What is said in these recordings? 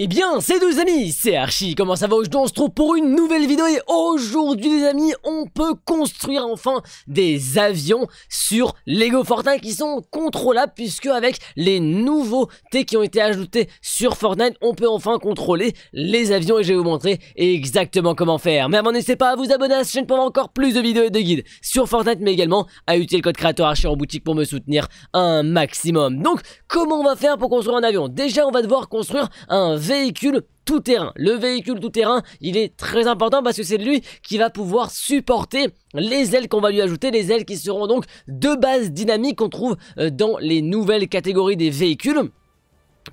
Et eh bien, c'est deux amis, c'est Archie, comment ça va aujourd'hui On se trouve pour une nouvelle vidéo et aujourd'hui les amis, on peut construire enfin des avions sur Lego Fortnite qui sont contrôlables puisque avec les nouveautés qui ont été ajoutées sur Fortnite, on peut enfin contrôler les avions et je vais vous montrer exactement comment faire. Mais avant, n'hésitez pas à vous abonner à la chaîne pour avoir encore plus de vidéos et de guides sur Fortnite mais également à utiliser le code créateur Archie en boutique pour me soutenir un maximum. Donc, comment on va faire pour construire un avion Déjà, on va devoir construire un véhicule tout-terrain. Le véhicule tout-terrain, il est très important parce que c'est lui qui va pouvoir supporter les ailes qu'on va lui ajouter, les ailes qui seront donc de base dynamique qu'on trouve euh, dans les nouvelles catégories des véhicules.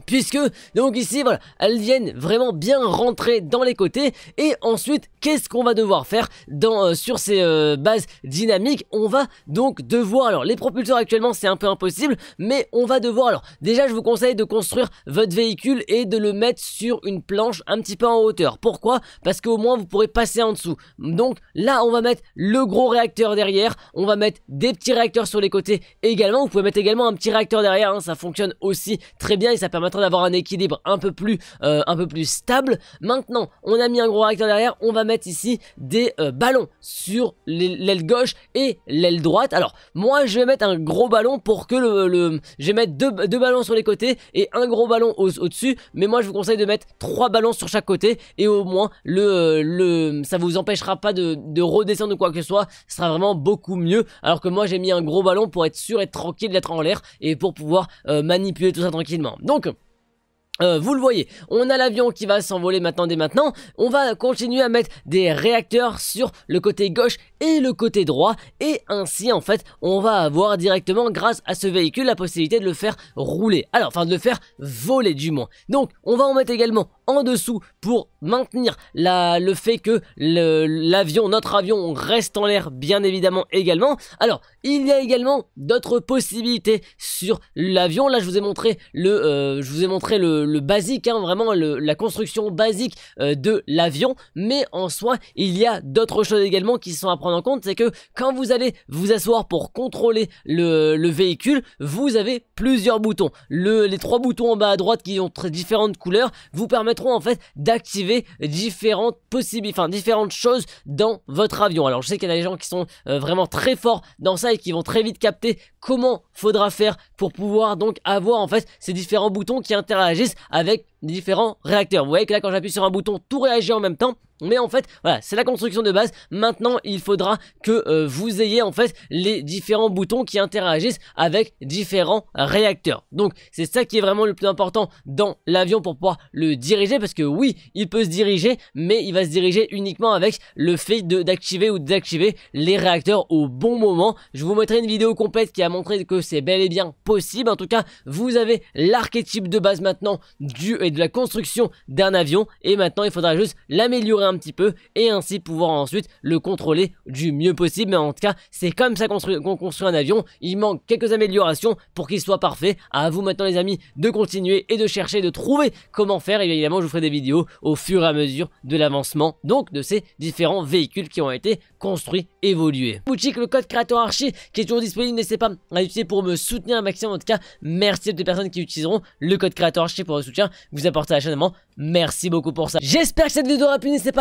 Puisque, donc ici, voilà, elles viennent vraiment bien rentrer dans les côtés et ensuite Qu'est-ce qu'on va devoir faire dans, euh, sur ces euh, bases dynamiques On va donc devoir, alors les propulseurs actuellement c'est un peu impossible, mais on va devoir, alors déjà je vous conseille de construire votre véhicule et de le mettre sur une planche un petit peu en hauteur. Pourquoi Parce qu'au moins vous pourrez passer en dessous. Donc là on va mettre le gros réacteur derrière, on va mettre des petits réacteurs sur les côtés également, vous pouvez mettre également un petit réacteur derrière, hein. ça fonctionne aussi très bien et ça permettra d'avoir un équilibre un peu plus, euh, un peu plus stable. Maintenant on a mis un gros réacteur derrière, on va mettre ici des euh, ballons sur l'aile gauche et l'aile droite. Alors, moi, je vais mettre un gros ballon pour que le... Je vais mettre deux, ballons sur les côtés et un gros ballon au-dessus. mais moi, je vous conseille de mettre trois ballons sur chaque côté. Et au moins, le, le, ça vous empêchera pas de, redescendre quoi que ce soit. Ce sera vraiment beaucoup mieux. Alors que moi, j'ai mis un gros ballon pour être sûr, et tranquille d'être en l'air et pour pouvoir euh, manipuler tout ça tranquillement. Donc... Euh, vous le voyez, on a l'avion qui va s'envoler maintenant dès maintenant. On va continuer à mettre des réacteurs sur le côté gauche et le côté droit et ainsi en fait on va avoir directement grâce à ce véhicule la possibilité de le faire rouler, alors enfin de le faire voler du moins. Donc on va en mettre également en dessous pour maintenir le fait que l'avion, notre avion reste en l'air bien évidemment également. Alors il y a également d'autres possibilités sur l'avion, là je vous ai montré le, euh, je vous ai montré le, basique, hein, vraiment la construction basique euh, de l'avion, mais en soi il y a d'autres choses également qui sont à prendre en compte, c'est que quand vous allez vous asseoir pour contrôler le, véhicule, vous avez plusieurs boutons. les trois boutons en bas à droite qui ont très différentes couleurs vous permettront en fait d'activer différentes possibilités, enfin différentes choses dans votre avion. Alors je sais qu'il y a des gens qui sont euh, vraiment très forts dans ça et qui vont très vite capter comment faudra faire pour pouvoir donc avoir en fait ces différents boutons qui interagissent avec différents réacteurs. Vous voyez que là quand j'appuie sur un bouton, tout réagit en même temps. Mais en fait, voilà, c'est la construction de base. Maintenant, il faudra que euh, vous ayez en fait les différents boutons qui interagissent avec différents réacteurs. Donc, c'est ça qui est vraiment le plus important dans l'avion pour pouvoir le diriger parce que oui, il peut se diriger, mais il va se diriger uniquement avec le fait d'activer ou désactiver les réacteurs au bon moment. Je vous mettrai une vidéo complète qui a montré que c'est bel et bien possible. En tout cas, vous avez l'archétype de base maintenant du et de la construction d'un avion et maintenant il faudra juste l'améliorer petit peu et ainsi pouvoir ensuite le contrôler du mieux possible. Mais en tout cas, c'est comme ça qu'on construit un avion. Il manque quelques améliorations pour qu'il soit parfait. À vous maintenant les amis de continuer et de chercher, de trouver comment faire. Et évidemment, je vous ferai des vidéos au fur et à mesure de l'avancement donc de ces différents véhicules qui ont été construits, évolués. Boutique, le code créateur archi qui est toujours disponible, n'hésitez pas à l'utiliser pour me soutenir un maximum. En tout cas, merci à toutes les personnes qui utiliseront le code créateur archi pour le soutien que vous apportez à la chaîne. Merci beaucoup pour ça. J'espère que cette vidéo aura pu, n'hésitez pas